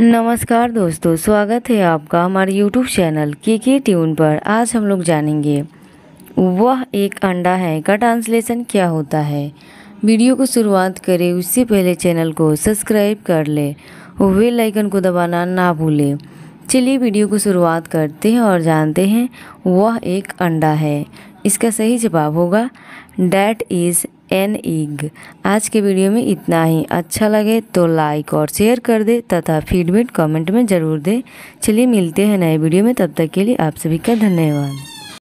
नमस्कार दोस्तों स्वागत है आपका हमारे YouTube चैनल के के ट्यून पर आज हम लोग जानेंगे वह एक अंडा है का ट्रांसलेशन क्या होता है वीडियो को शुरुआत करें उससे पहले चैनल को सब्सक्राइब कर ले और बेल आइकन को दबाना ना भूलें चलिए वीडियो को शुरुआत करते हैं और जानते हैं वह एक अंडा है इसका सही जवाब होगा डैट इज़ एन ईग आज के वीडियो में इतना ही अच्छा लगे तो लाइक और शेयर कर दे तथा फीडबैक कमेंट में ज़रूर दे चलिए मिलते हैं नए वीडियो में तब तक के लिए आप सभी का धन्यवाद